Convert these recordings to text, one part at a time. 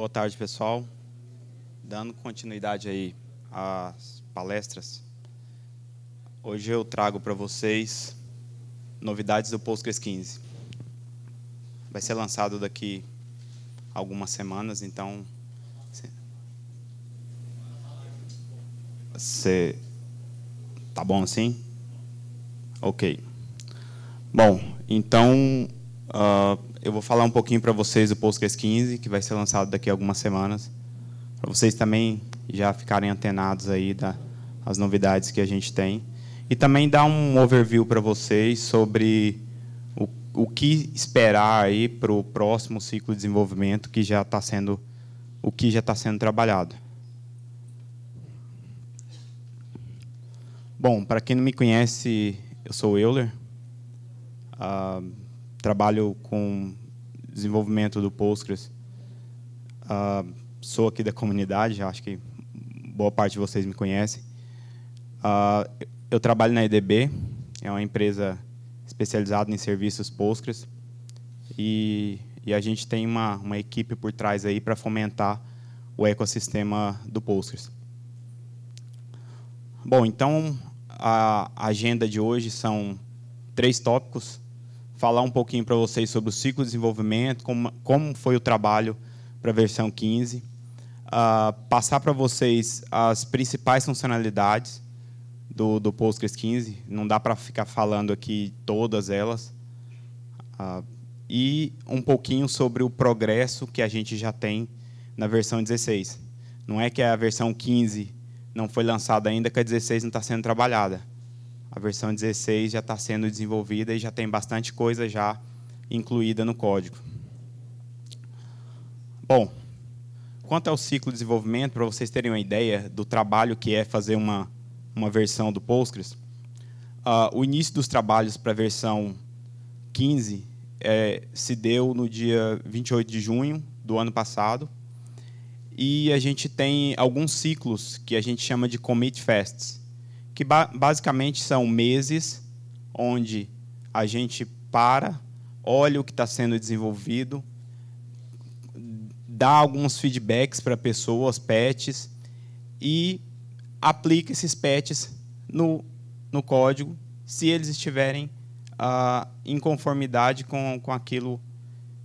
Boa tarde, pessoal. Dando continuidade aí às palestras, hoje eu trago para vocês novidades do Postgres 15. Vai ser lançado daqui algumas semanas, então você tá bom assim? Ok. Bom, então uh, eu vou falar um pouquinho para vocês do Postgres 15, que vai ser lançado daqui a algumas semanas, para vocês também já ficarem antenados aí das novidades que a gente tem. E também dar um overview para vocês sobre o, o que esperar aí para o próximo ciclo de desenvolvimento que já está sendo o que já está sendo trabalhado. Bom, para quem não me conhece, eu sou o Euler. Uh, trabalho com desenvolvimento do Postgres. Uh, sou aqui da comunidade, acho que boa parte de vocês me conhecem. Uh, eu trabalho na EDB, é uma empresa especializada em serviços Postgres. E, e a gente tem uma, uma equipe por trás aí para fomentar o ecossistema do Postgres. Bom, então a agenda de hoje são três tópicos falar um pouquinho para vocês sobre o ciclo de desenvolvimento, como, como foi o trabalho para a versão 15, uh, ah, passar para vocês as principais funcionalidades do, do Postgres 15, não dá para ficar falando aqui todas elas, uh, e um pouquinho sobre o progresso que a gente já tem na versão 16. Não é que a versão 15 não foi lançada ainda, que a 16 não está sendo trabalhada. A versão 16 já está sendo desenvolvida e já tem bastante coisa já incluída no código. Bom, quanto ao ciclo de desenvolvimento, para vocês terem uma ideia do trabalho que é fazer uma, uma versão do Postgres, uh, o início dos trabalhos para a versão 15 é, se deu no dia 28 de junho do ano passado. E a gente tem alguns ciclos que a gente chama de commit fests que ba basicamente são meses onde a gente para, olha o que está sendo desenvolvido, dá alguns feedbacks para pessoas, patches, e aplica esses patches no, no código, se eles estiverem ah, em conformidade com, com aquilo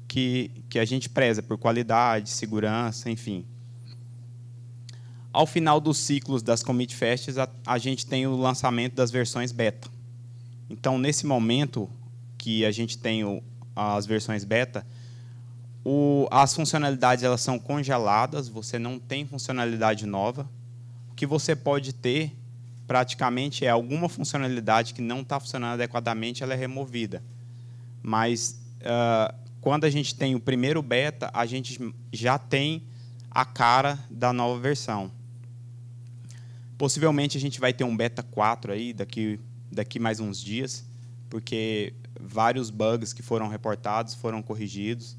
que, que a gente preza, por qualidade, segurança, enfim. Ao final dos ciclos das commit fests, a, a gente tem o lançamento das versões beta. Então, nesse momento que a gente tem o, as versões beta, o, as funcionalidades elas são congeladas, você não tem funcionalidade nova. O que você pode ter praticamente é alguma funcionalidade que não está funcionando adequadamente, ela é removida. Mas uh, quando a gente tem o primeiro beta, a gente já tem a cara da nova versão. Possivelmente a gente vai ter um beta 4 aí daqui, daqui mais uns dias, porque vários bugs que foram reportados foram corrigidos.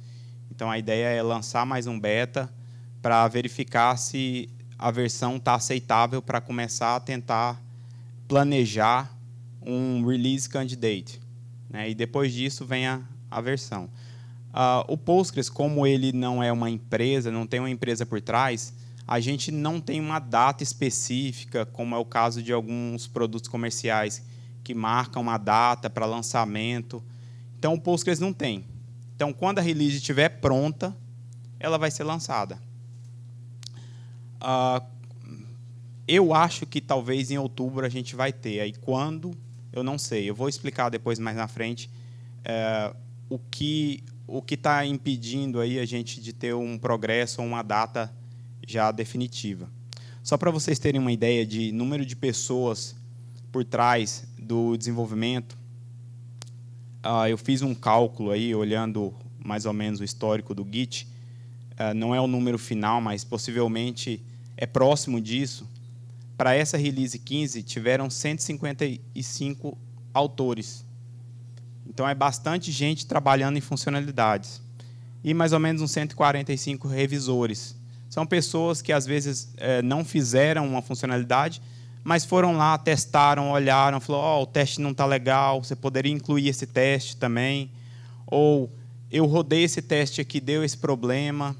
Então a ideia é lançar mais um beta para verificar se a versão está aceitável para começar a tentar planejar um release candidate. Né? E depois disso vem a, a versão. Uh, o Postgres, como ele não é uma empresa, não tem uma empresa por trás, a gente não tem uma data específica, como é o caso de alguns produtos comerciais que marcam uma data para lançamento. Então, o Postgres não tem. Então, quando a release estiver pronta, ela vai ser lançada. Uh, eu acho que talvez em outubro a gente vai ter. Aí quando, eu não sei. Eu vou explicar depois mais na frente uh, o que o que está impedindo aí a gente de ter um progresso ou uma data já definitiva. Só para vocês terem uma ideia de número de pessoas por trás do desenvolvimento, uh, eu fiz um cálculo aí, olhando mais ou menos o histórico do Git. Uh, não é o número final, mas possivelmente é próximo disso. Para essa release 15, tiveram 155 autores. Então é bastante gente trabalhando em funcionalidades. E mais ou menos uns 145 revisores. São pessoas que às vezes é, não fizeram uma funcionalidade, mas foram lá, testaram, olharam, falou: "Ó, oh, o teste não está legal, você poderia incluir esse teste também". Ou eu rodei esse teste aqui, deu esse problema.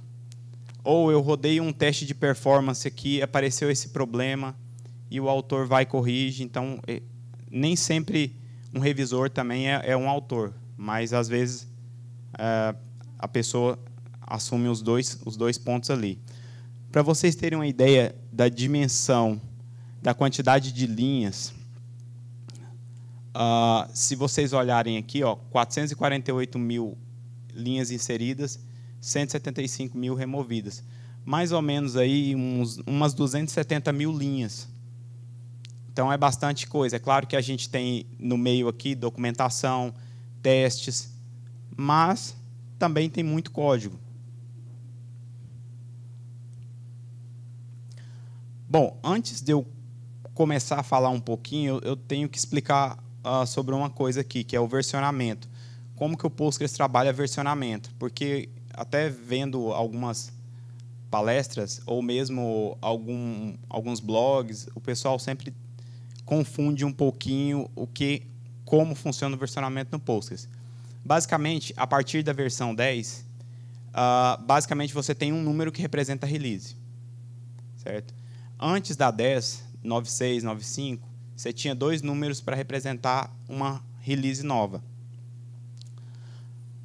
Ou eu rodei um teste de performance aqui, apareceu esse problema e o autor vai e corrige. Então, é, nem sempre um revisor também é, é um autor, mas às vezes é, a pessoa assume os dois, os dois pontos ali. Para vocês terem uma ideia da dimensão, da quantidade de linhas, uh, se vocês olharem aqui, ó, 448 mil linhas inseridas, 175 mil removidas. Mais ou menos aí uns, umas 270 mil linhas. Então é bastante coisa. É claro que a gente tem no meio aqui documentação, testes, mas também tem muito código. Bom, antes de eu começar a falar um pouquinho, eu, tenho que explicar uh, sobre uma coisa aqui, que é o versionamento. Como que o Postgres trabalha versionamento? Porque até vendo algumas palestras ou mesmo algum, alguns blogs, o pessoal sempre confunde um pouquinho o que, como funciona o versionamento no Postgres. Basicamente, a partir da versão 10, uh, ah, basicamente você tem um número que representa a release, certo? Antes da 10, 96, 95, você tinha dois números para representar uma release nova.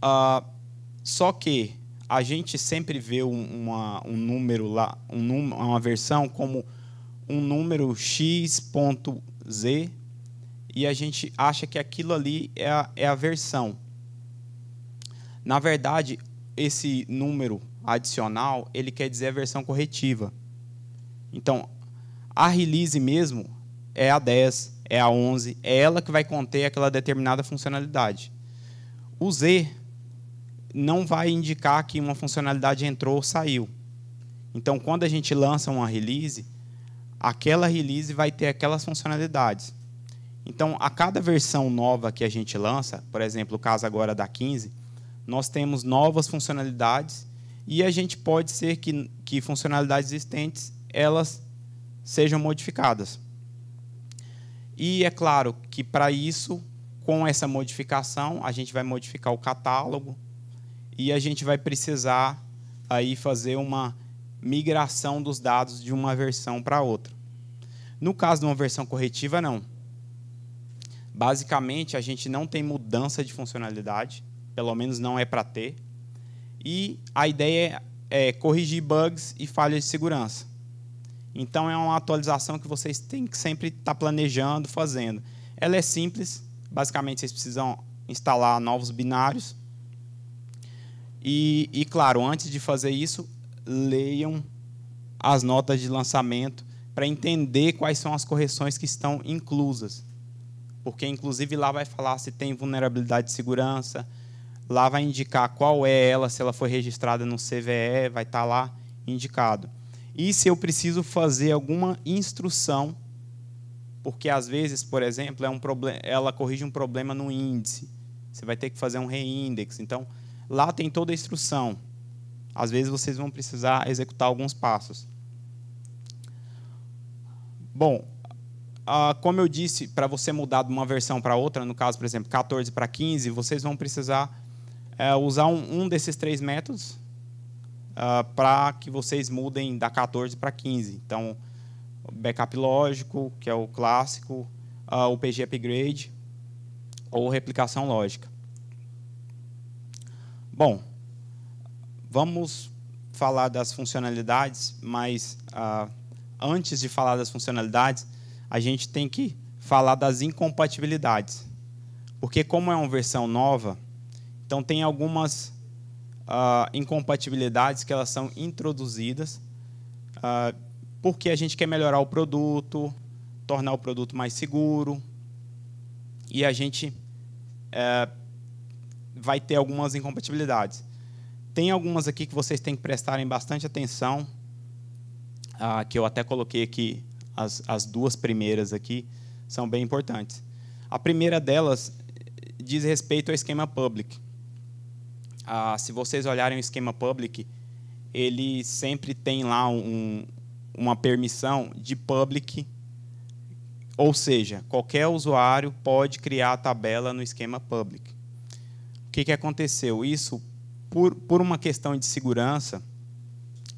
Uh, só que a gente sempre vê uma, um número lá, um, uma versão como um número x.z e a gente acha que aquilo ali é a, é a versão. Na verdade, esse número adicional ele quer dizer a versão corretiva. Então, a release mesmo é a 10, é a 11, é ela que vai conter aquela determinada funcionalidade. O Z não vai indicar que uma funcionalidade entrou ou saiu. Então, quando a gente lança uma release, aquela release vai ter aquelas funcionalidades. Então, a cada versão nova que a gente lança, por exemplo, o caso agora da 15, nós temos novas funcionalidades e a gente pode ser que, que funcionalidades existentes elas sejam modificadas. E é claro que para isso, com essa modificação, a gente vai modificar o catálogo e a gente vai precisar aí fazer uma migração dos dados de uma versão para outra. No caso de uma versão corretiva, não. Basicamente, a gente não tem mudança de funcionalidade, pelo menos não é para ter. E a ideia é, é corrigir bugs e falhas de segurança. Então é uma atualização que vocês têm que sempre estar tá planejando, fazendo. Ela é simples, basicamente vocês precisam instalar novos binários. E, e claro, antes de fazer isso, leiam as notas de lançamento para entender quais são as correções que estão inclusas. Porque, inclusive, lá vai falar se tem vulnerabilidade de segurança, lá vai indicar qual é ela, se ela foi registrada no CVE, vai estar tá lá indicado e se eu preciso fazer alguma instrução, porque às vezes, por exemplo, é um problema, ela corrige um problema no índice. Você vai ter que fazer um reindex. Então, lá tem toda a instrução. Às vezes vocês vão precisar executar alguns passos. Bom, como eu disse, para você mudar de uma versão para outra, no caso, por exemplo, 14 para 15, vocês vão precisar é, usar um desses três métodos, uh, ah, para que vocês mudem da 14 para 15. Então, backup lógico, que é o clássico, uh, o PG upgrade ou replicação lógica. Bom, vamos falar das funcionalidades, mas uh, antes de falar das funcionalidades, a gente tem que falar das incompatibilidades. Porque como é uma versão nova, então tem algumas uh, incompatibilidades que elas são introduzidas, uh, porque a gente quer melhorar o produto, tornar o produto mais seguro, e a gente uh, vai ter algumas incompatibilidades. Tem algumas aqui que vocês têm que prestarem bastante atenção, que eu até coloquei aqui as, as duas primeiras aqui, são bem importantes. A primeira delas diz respeito ao esquema public. Ah, se vocês olharem o esquema public, ele sempre tem lá um, uma permissão de public, ou seja, qualquer usuário pode criar a tabela no esquema public. O que, que aconteceu? Isso, por, por uma questão de segurança,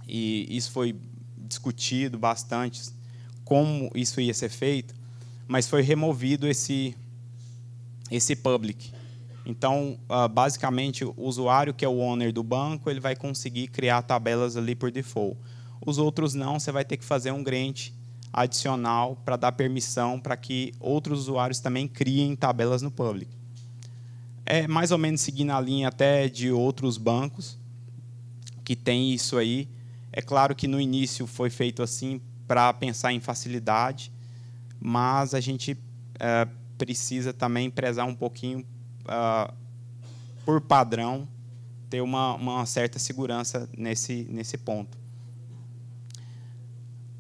e isso foi discutido bastante, como isso ia ser feito, mas foi removido esse, esse public. Então, ah, basicamente, o usuário que é o owner do banco, ele vai conseguir criar tabelas ali por default. Os outros não, você vai ter que fazer um grant adicional para dar permissão para que outros usuários também criem tabelas no public. É mais ou menos seguindo a linha até de outros bancos que tem isso aí. É claro que no início foi feito assim para pensar em facilidade, mas a gente é, precisa também prezar um pouquinho por padrão, ter uma, uma certa segurança nesse, nesse ponto.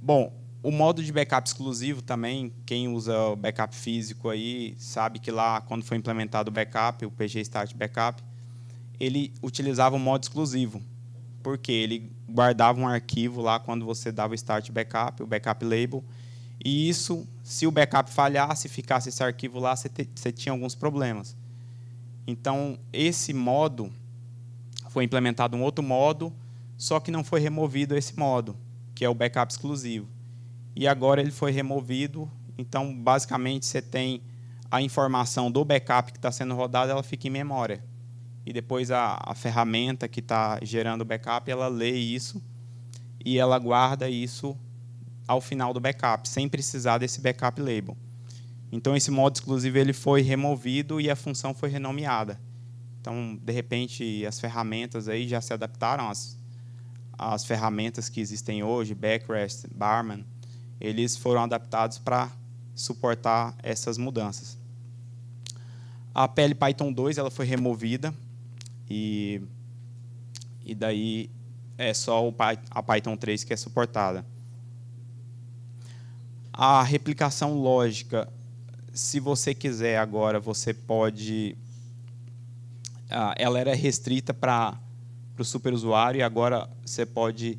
Bom, o modo de backup exclusivo também, quem usa o backup físico aí sabe que lá, quando foi implementado o backup, o PG Start Backup, ele utilizava o modo exclusivo, porque ele guardava um arquivo lá quando você dava o Start Backup, o Backup Label, e isso, se o backup falhasse, ficasse esse arquivo lá, você, te, você tinha alguns problemas. Então, esse modo foi implementado um outro modo, só que não foi removido esse modo, que é o backup exclusivo. E agora ele foi removido, então basicamente você tem a informação do backup que está sendo rodado, ela fica em memória. E depois a, a ferramenta que está gerando o backup, ela lê isso e ela guarda isso ao final do backup, sem precisar desse backup label. Então esse modo exclusivo ele foi removido e a função foi renomeada. Então, de repente, as ferramentas aí já se adaptaram às, às ferramentas que existem hoje, Backrest, Barman, eles foram adaptados para suportar essas mudanças. A PL Python 2 ela foi removida e, e daí é só a Python 3 que é suportada. A replicação lógica se você quiser agora, você pode. Ah, ela era restrita para o superusuário e agora você pode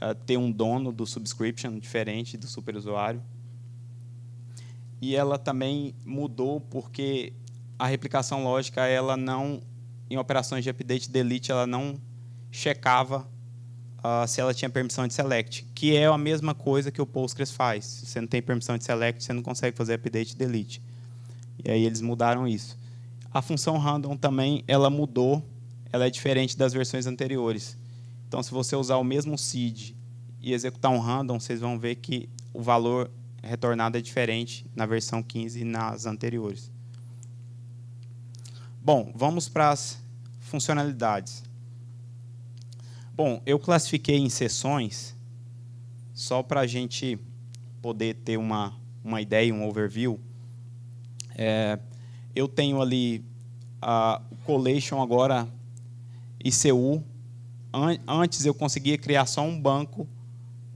ah, ter um dono do subscription diferente do superusuário. E ela também mudou porque a replicação lógica ela não em operações de update delete ela não checava ah, se ela tinha permissão de select, que é a mesma coisa que o Postgres faz. Se você não tem permissão de select, você não consegue fazer update e delete. E aí eles mudaram isso. A função random também ela mudou, ela é diferente das versões anteriores. Então, se você usar o mesmo seed e executar um random, vocês vão ver que o valor retornado é diferente na versão 15 e nas anteriores. Bom, vamos para as funcionalidades. Bom, eu classifiquei em sessões, só para a gente poder ter uma, uma ideia, um overview. É, eu tenho ali a collection agora, ICU. An antes eu conseguia criar só um banco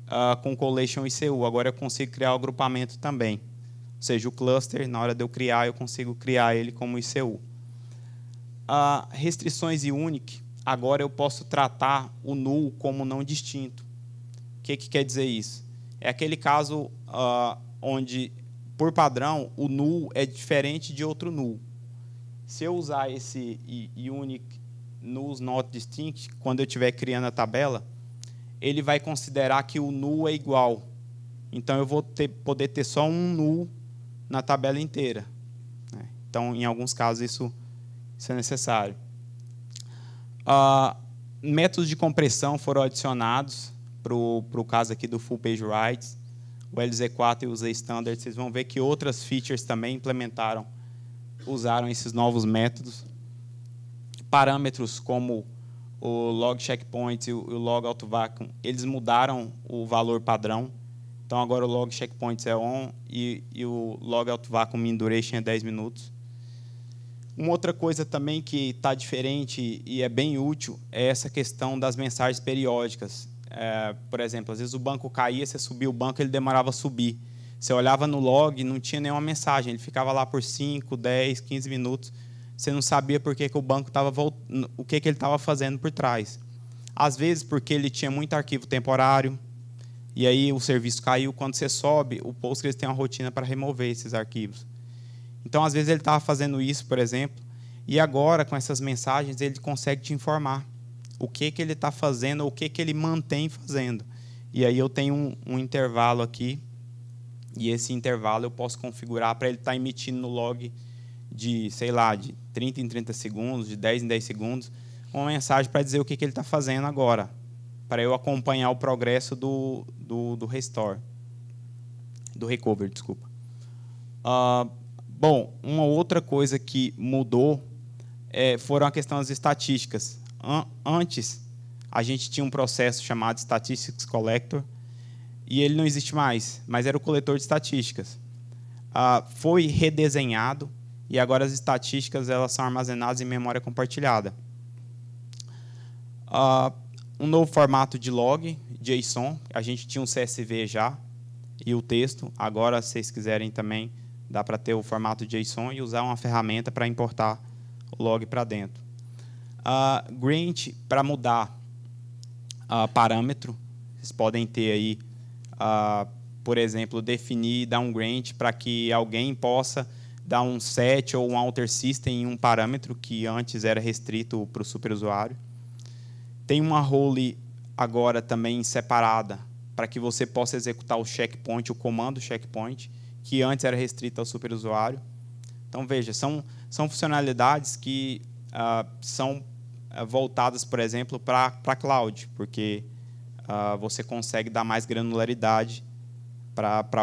uh, com collection ICU, agora eu consigo criar o agrupamento também. Ou seja, o cluster, na hora de eu criar, eu consigo criar ele como ICU. Uh, ah, restrições e Unique agora eu posso tratar o nu como não distinto. O que, que quer dizer isso? É aquele caso ah, onde, por padrão, o nu é diferente de outro nu. Se eu usar esse unique nus not distinct, quando eu estiver criando a tabela, ele vai considerar que o nu é igual. Então, eu vou ter, poder ter só um nu na tabela inteira. Né? Então, em alguns casos, isso, isso é necessário. Uh, métodos de compressão foram adicionados para o caso aqui do Full Page writes, o LZ4 e o Z-Standard. Vocês vão ver que outras features também implementaram, usaram esses novos métodos. Parâmetros como o log checkpoint e o log auto vacuum, eles mudaram o valor padrão. Então agora o log checkpoint é on e, e o log auto vacuum min duration é 10 minutos. Uma outra coisa também que está diferente e é bem útil é essa questão das mensagens periódicas. É, por exemplo, às vezes o banco caía, você subia o banco, ele demorava a subir. Você olhava no log, não tinha nenhuma mensagem, ele ficava lá por 5, 10, 15 minutos. Você não sabia por que, que o banco estava o que, que ele estava fazendo por trás. Às vezes porque ele tinha muito arquivo temporário, e aí o serviço caiu. Quando você sobe, o Postgres tem uma rotina para remover esses arquivos. Então, às vezes, ele estava fazendo isso, por exemplo, e agora, com essas mensagens, ele consegue te informar o que, que ele está fazendo, o que, que ele mantém fazendo. E aí eu tenho um, um intervalo aqui, e esse intervalo eu posso configurar para ele estar tá emitindo no log de, sei lá, de 30 em 30 segundos, de 10 em 10 segundos, uma mensagem para dizer o que, que ele está fazendo agora, para eu acompanhar o progresso do, do, do restore, do recover, desculpa. Uh, Bom, uma outra coisa que mudou é, foram a questão das estatísticas. An antes, a gente tinha um processo chamado Statistics Collector, e ele não existe mais, mas era o coletor de estatísticas. Ah, foi redesenhado, e agora as estatísticas elas são armazenadas em memória compartilhada. Ah, um novo formato de log, JSON, a gente tinha um CSV já, e o texto, agora, se vocês quiserem também Dá para ter o formato JSON e usar uma ferramenta para importar o log para dentro. Uh, Grant, para mudar uh, parâmetro, vocês podem ter aí, uh, por exemplo, definir, dar um grant para que alguém possa dar um set ou um alter system em um parâmetro que antes era restrito para o superusuário. Tem uma role agora também separada para que você possa executar o checkpoint, o comando checkpoint, que antes era restrita ao superusuário. Então, veja, são, são funcionalidades que uh, são ah, voltadas, por exemplo, para a cloud, porque uh, você consegue dar mais granularidade para uh,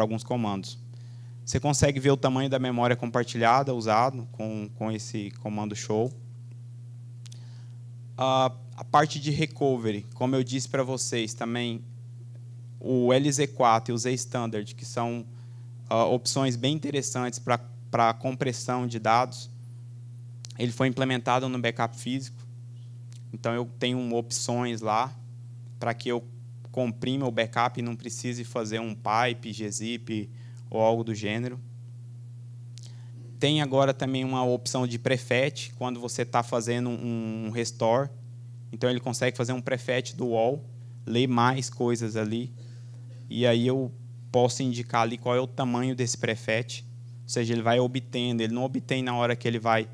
alguns comandos. Você consegue ver o tamanho da memória compartilhada usado com, com esse comando show. Uh, a parte de recovery, como eu disse para vocês, também o LZ4 e o Z-Standard, que são uh, opções bem interessantes para compressão de dados, ele foi implementado no backup físico. Então, eu tenho opções lá para que eu comprima o backup e não precise fazer um pipe, gzip ou algo do gênero. Tem agora também uma opção de prefetch, quando você está fazendo um restore. Então, ele consegue fazer um prefetch do wall, ler mais coisas ali e aí eu posso indicar ali qual é o tamanho desse prefete, ou seja, ele vai obtendo, ele não obtém na hora que ele vai,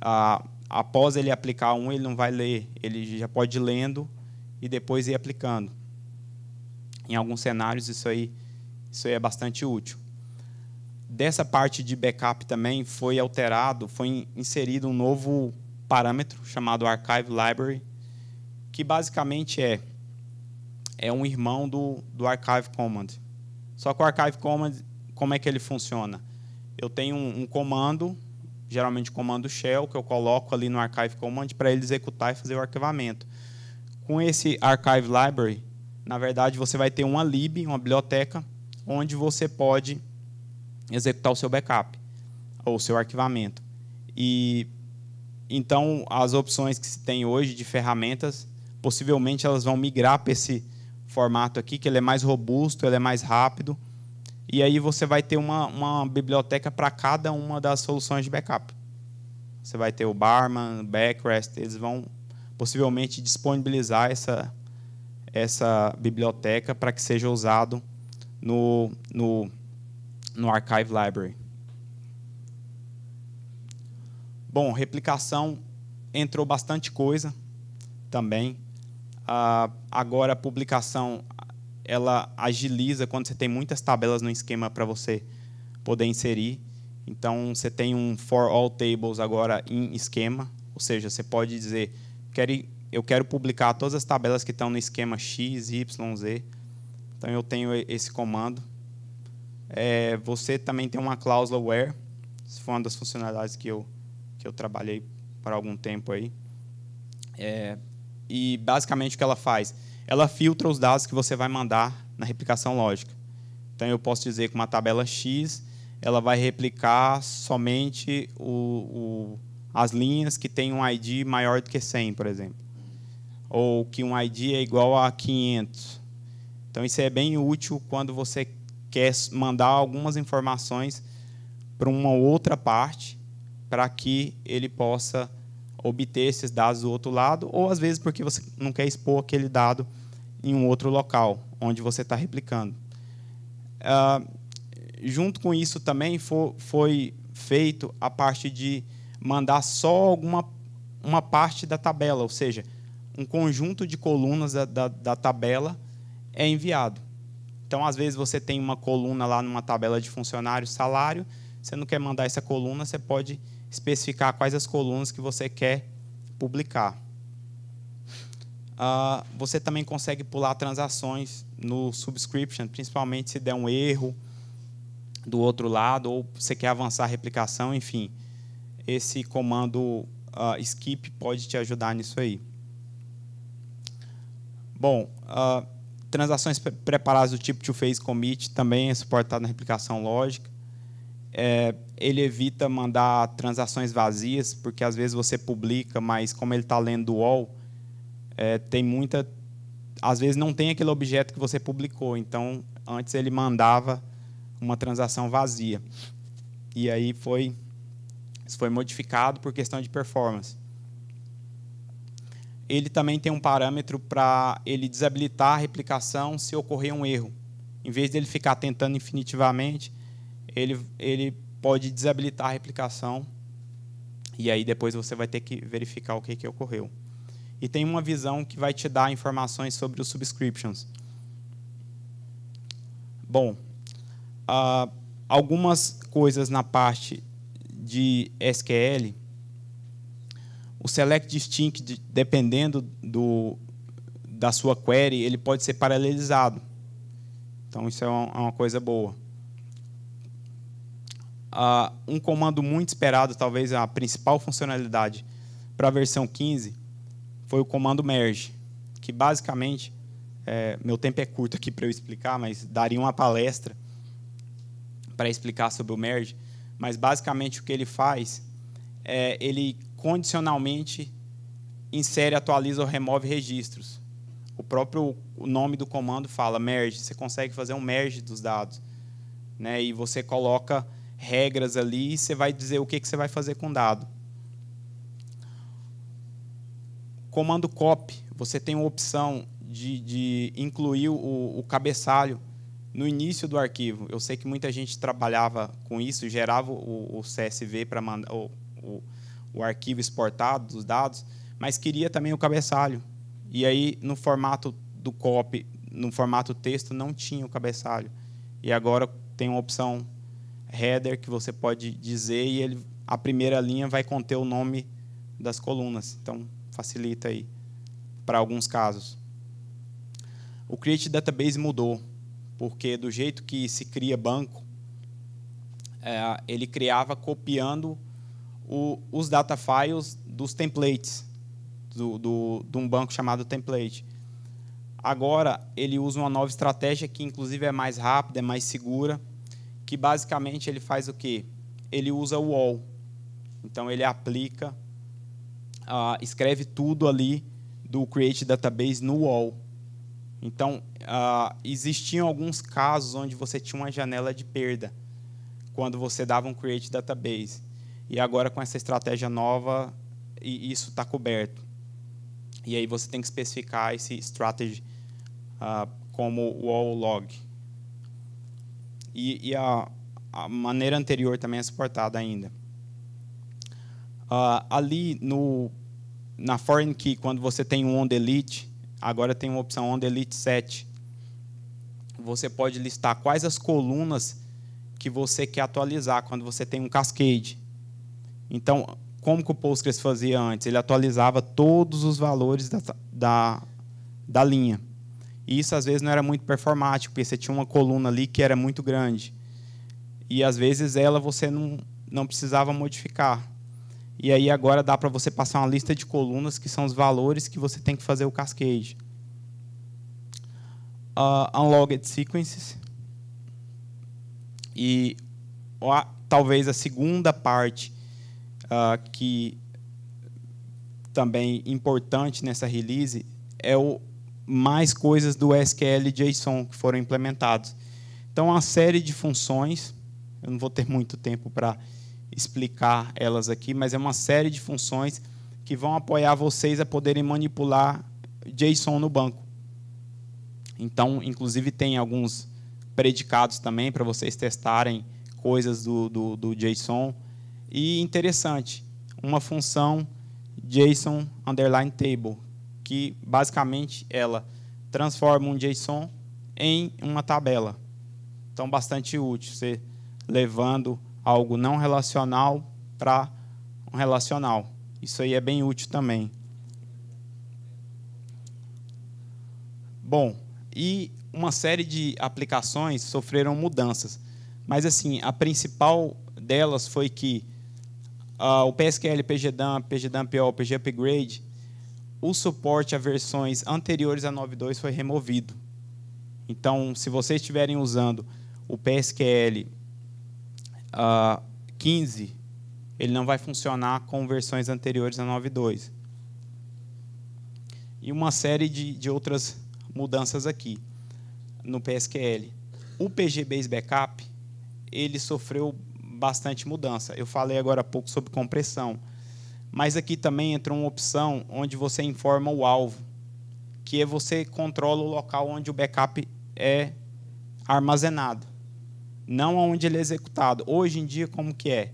ah, após ele aplicar um, ele não vai ler, ele já pode ir lendo e depois ir aplicando. Em alguns cenários isso aí, isso aí é bastante útil. Dessa parte de backup também foi alterado, foi inserido um novo parâmetro chamado Archive Library, que basicamente é é um irmão do, do Archive Command. Só que o Archive Command, como é que ele funciona? Eu tenho um, um comando, geralmente comando shell, que eu coloco ali no Archive Command para ele executar e fazer o arquivamento. Com esse Archive Library, na verdade, você vai ter uma lib, uma biblioteca, onde você pode executar o seu backup ou o seu arquivamento. E então as opções que se tem hoje de ferramentas, possivelmente elas vão migrar para esse formato aqui, que ele é mais robusto, ele é mais rápido. E aí você vai ter uma, uma biblioteca para cada uma das soluções de backup. Você vai ter o Barman, Backrest, eles vão possivelmente disponibilizar essa, essa biblioteca para que seja usado no, no, no Archive Library. Bom, replicação entrou bastante coisa também. Ah, agora a publicação ela agiliza quando você tem muitas tabelas no esquema para você poder inserir. Então você tem um for all tables agora em esquema, ou seja, você pode dizer quero eu quero publicar todas as tabelas que estão no esquema x, y, z. Então eu tenho esse comando. É, você também tem uma cláusula where, isso foi uma das funcionalidades que eu que eu trabalhei por algum tempo aí. É, e basicamente o que ela faz? Ela filtra os dados que você vai mandar na replicação lógica. Então eu posso dizer que uma tabela X ela vai replicar somente o, o, as linhas que têm um ID maior do que 100, por exemplo. Ou que um ID é igual a 500. Então isso é bem útil quando você quer mandar algumas informações para uma outra parte para que ele possa obter esses dados do outro lado, ou às vezes porque você não quer expor aquele dado em um outro local onde você está replicando. Uh, junto com isso também for, foi feito a parte de mandar só alguma uma parte da tabela, ou seja, um conjunto de colunas da, da, da tabela é enviado. Então, às vezes, você tem uma coluna lá numa tabela de funcionário, salário, você não quer mandar essa coluna, você pode especificar quais as colunas que você quer publicar. Uh, você também consegue pular transações no subscription, principalmente se der um erro do outro lado ou você quer avançar a replicação, enfim. Esse comando uh, skip pode te ajudar nisso aí. Bom, uh, transações pre preparadas do tipo to-phase commit também é suportado na replicação lógica. É, ele evita mandar transações vazias, porque às vezes você publica, mas como ele está lendo o UOL, é, tem muita. Às vezes não tem aquele objeto que você publicou. Então, antes ele mandava uma transação vazia. E aí foi, isso foi modificado por questão de performance. Ele também tem um parâmetro para ele desabilitar a replicação se ocorrer um erro. Em vez dele ficar tentando infinitivamente, ele, ele pode desabilitar a replicação e aí depois você vai ter que verificar o que, que ocorreu. E tem uma visão que vai te dar informações sobre os subscriptions. Bom, uh, algumas coisas na parte de SQL, o select distinct, dependendo do, da sua query, ele pode ser paralelizado. Então, isso é uma, é uma coisa boa uh, um comando muito esperado, talvez a principal funcionalidade para a versão 15, foi o comando merge, que basicamente, é, meu tempo é curto aqui para eu explicar, mas daria uma palestra para explicar sobre o merge, mas basicamente o que ele faz é ele condicionalmente insere, atualiza ou remove registros. O próprio nome do comando fala merge, você consegue fazer um merge dos dados, né? E você coloca regras ali e você vai dizer o que, que você vai fazer com o dado. Comando copy, você tem uma opção de, de incluir o, o cabeçalho no início do arquivo. Eu sei que muita gente trabalhava com isso, gerava o, o CSV para mandar o, o, o, arquivo exportado dos dados, mas queria também o cabeçalho. E aí, no formato do copy, no formato texto, não tinha o cabeçalho. E agora tem uma opção header que você pode dizer e ele, a primeira linha vai conter o nome das colunas. Então, facilita aí para alguns casos. O Create Database mudou, porque do jeito que se cria banco, é, ele criava copiando o, os data files dos templates, do, do, de um banco chamado template. Agora, ele usa uma nova estratégia que, inclusive, é mais rápida, é mais segura, que basicamente ele faz o quê? Ele usa o all. Então ele aplica, uh, escreve tudo ali do Create Database no wall. Então, uh, existiam alguns casos onde você tinha uma janela de perda quando você dava um Create Database. E agora, com essa estratégia nova, isso está coberto. E aí você tem que especificar esse strategy uh, como wall log e, e a, a, maneira anterior também é suportada ainda. Uh, ali no, na Foreign Key, quando você tem um On Delete, agora tem uma opção On Delete 7. Você pode listar quais as colunas que você quer atualizar quando você tem um cascade. Então, como que o Postgres fazia antes? Ele atualizava todos os valores da, da, da linha. E isso às vezes não era muito performático, porque você tinha uma coluna ali que era muito grande. E às vezes ela você não, não precisava modificar. E aí agora dá para você passar uma lista de colunas que são os valores que você tem que fazer o cascade. Uh, ah, unlogged sequences. E talvez a segunda parte uh, que também é importante nessa release é o mais coisas do SQL JSON que foram implementadas. Então, uma série de funções, eu não vou ter muito tempo para explicar elas aqui, mas é uma série de funções que vão apoiar vocês a poderem manipular JSON no banco. Então, inclusive, tem alguns predicados também para vocês testarem coisas do, do, do, JSON. E interessante, uma função JSON underline table, que basicamente ela transforma um JSON em uma tabela. Então, bastante útil, você levando algo não relacional para um relacional. Isso aí é bem útil também. Bom, e uma série de aplicações sofreram mudanças. Mas, assim, a principal delas foi que uh, o PSQL, PGDAM, PGDAM PGUpgrade, PG Upgrade o suporte a versões anteriores a 9.2 foi removido. Então, se vocês estiverem usando o PSQL uh, ah, 15, ele não vai funcionar com versões anteriores a 9.2. E uma série de, de outras mudanças aqui no PSQL. O PGBase Backup, ele sofreu bastante mudança. Eu falei agora há pouco sobre compressão. Mas aqui também entra uma opção onde você informa o alvo, que é você controla o local onde o backup é armazenado, não onde ele é executado. Hoje em dia, como que é?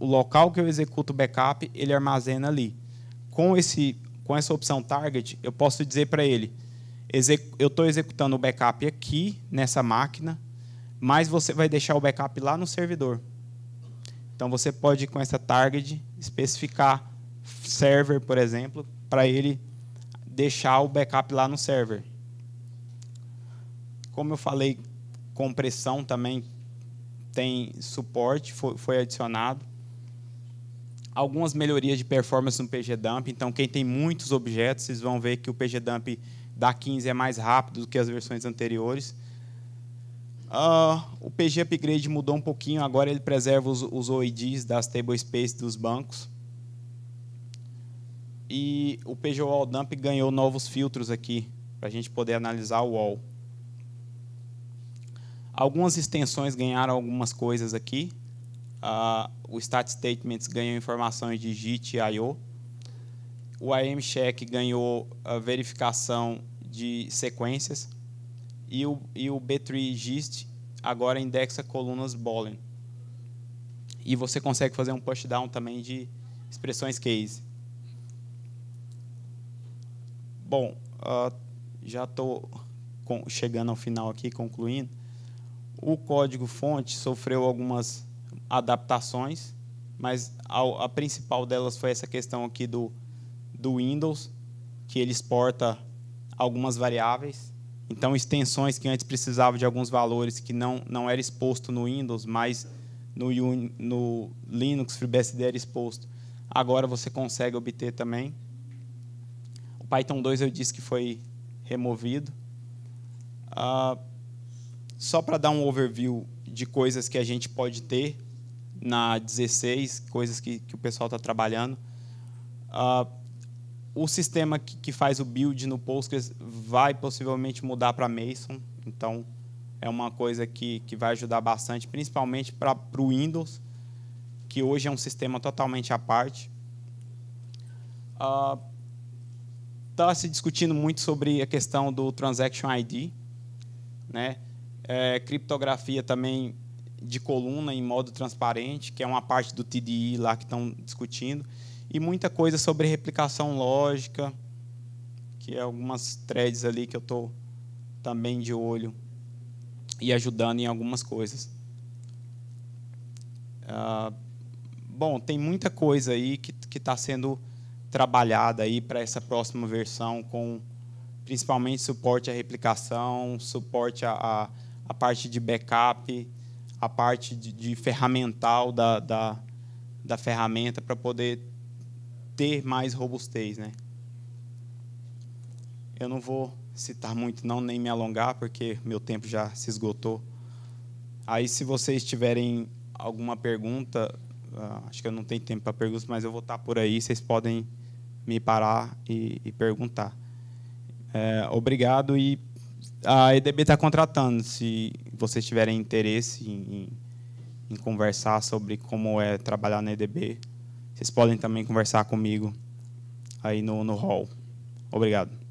O local que eu executo o backup, ele armazena ali. Com, esse, com essa opção target, eu posso dizer para ele, eu estou executando o backup aqui, nessa máquina, mas você vai deixar o backup lá no servidor. Então você pode com essa target especificar server, por exemplo, para ele deixar o backup lá no server. Como eu falei, compressão também tem suporte, foi, foi adicionado. Algumas melhorias de performance no pgdump. Então, quem tem muitos objetos, vocês vão ver que o pgdump da 15 é mais rápido do que as versões anteriores Uh, o PG Upgrade mudou um pouquinho, agora ele preserva os, os OIDs das tablespaces dos bancos. E o PG Wall Dump ganhou novos filtros aqui, para a gente poder analisar o wall. Algumas extensões ganharam algumas coisas aqui. Uh, o Stat Statements ganhou informações de JIT e I.O. O IM Check ganhou a ah, verificação de sequências e o, e o B3 GIST agora indexa colunas Boolean. E você consegue fazer um pushdown também de expressões case. Bom, uh, já estou chegando ao final aqui, concluindo. O código-fonte sofreu algumas adaptações, mas a, a, principal delas foi essa questão aqui do, do Windows, que ele exporta algumas variáveis então, extensões que antes precisavam de alguns valores que não, não era exposto no Windows, mas no, no Linux FreeBSD era exposto. Agora você consegue obter também. O Python 2 eu disse que foi removido. Uh, só para dar um overview de coisas que a gente pode ter na 16, coisas que, que o pessoal está trabalhando. Uh, o sistema que, que, faz o build no Postgres vai possivelmente mudar para Mason, então é uma coisa que, que vai ajudar bastante, principalmente para o Windows, que hoje é um sistema totalmente à parte. Está ah, uh, se discutindo muito sobre a questão do Transaction ID, né? É, criptografia também de coluna em modo transparente, que é uma parte do TDI lá que estão discutindo e muita coisa sobre replicação lógica, que é algumas threads ali que eu estou também de olho e ajudando em algumas coisas. Ah, bom, tem muita coisa aí que está sendo trabalhada aí para essa próxima versão com principalmente suporte à replicação, suporte à, à, à parte de backup, a parte de, de ferramental da, da, da ferramenta para poder ter mais robustez, né? Eu não vou citar muito, não, nem me alongar, porque meu tempo já se esgotou. Aí, se vocês tiverem alguma pergunta, ah, acho que eu não tenho tempo para perguntas, mas eu vou estar tá por aí, vocês podem me parar e, e perguntar. É, obrigado e a EDB está contratando. Se vocês tiverem interesse em, em, em conversar sobre como é trabalhar na EDB, vocês podem também conversar comigo aí no, no hall. Obrigado.